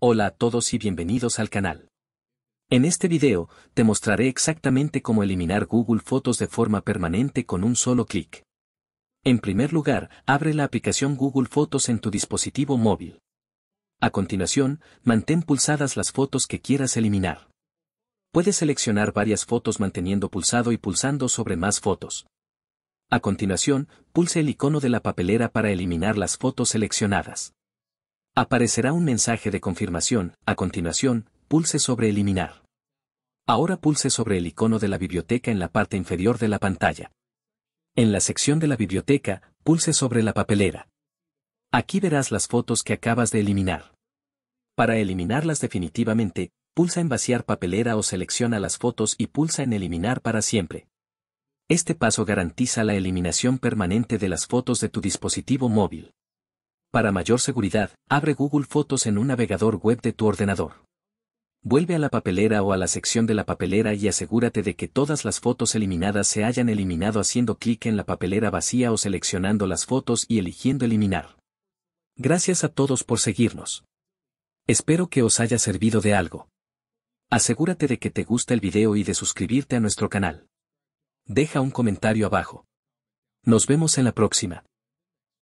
Hola a todos y bienvenidos al canal. En este video, te mostraré exactamente cómo eliminar Google Fotos de forma permanente con un solo clic. En primer lugar, abre la aplicación Google Fotos en tu dispositivo móvil. A continuación, mantén pulsadas las fotos que quieras eliminar. Puedes seleccionar varias fotos manteniendo pulsado y pulsando sobre más fotos. A continuación, pulse el icono de la papelera para eliminar las fotos seleccionadas. Aparecerá un mensaje de confirmación, a continuación, pulse sobre Eliminar. Ahora pulse sobre el icono de la biblioteca en la parte inferior de la pantalla. En la sección de la biblioteca, pulse sobre la papelera. Aquí verás las fotos que acabas de eliminar. Para eliminarlas definitivamente, pulsa en vaciar papelera o selecciona las fotos y pulsa en eliminar para siempre. Este paso garantiza la eliminación permanente de las fotos de tu dispositivo móvil. Para mayor seguridad, abre Google Fotos en un navegador web de tu ordenador. Vuelve a la papelera o a la sección de la papelera y asegúrate de que todas las fotos eliminadas se hayan eliminado haciendo clic en la papelera vacía o seleccionando las fotos y eligiendo eliminar. Gracias a todos por seguirnos. Espero que os haya servido de algo. Asegúrate de que te gusta el video y de suscribirte a nuestro canal. Deja un comentario abajo. Nos vemos en la próxima.